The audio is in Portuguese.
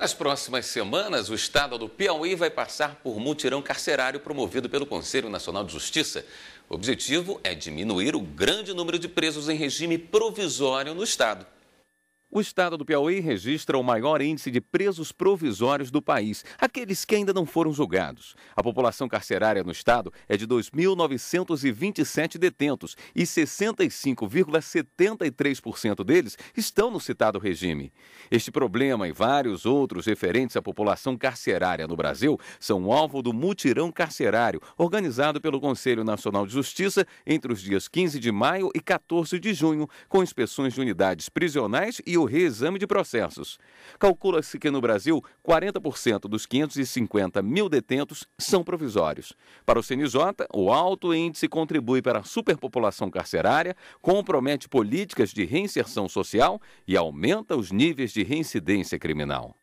Nas próximas semanas, o estado do Piauí vai passar por mutirão carcerário promovido pelo Conselho Nacional de Justiça. O objetivo é diminuir o grande número de presos em regime provisório no estado. O estado do Piauí registra o maior índice de presos provisórios do país, aqueles que ainda não foram julgados. A população carcerária no estado é de 2.927 detentos e 65,73% deles estão no citado regime. Este problema e vários outros referentes à população carcerária no Brasil são alvo do mutirão carcerário, organizado pelo Conselho Nacional de Justiça entre os dias 15 de maio e 14 de junho, com inspeções de unidades prisionais e o reexame de processos. Calcula-se que no Brasil, 40% dos 550 mil detentos são provisórios. Para o CNJ, o alto índice contribui para a superpopulação carcerária, compromete políticas de reinserção social e aumenta os níveis de reincidência criminal.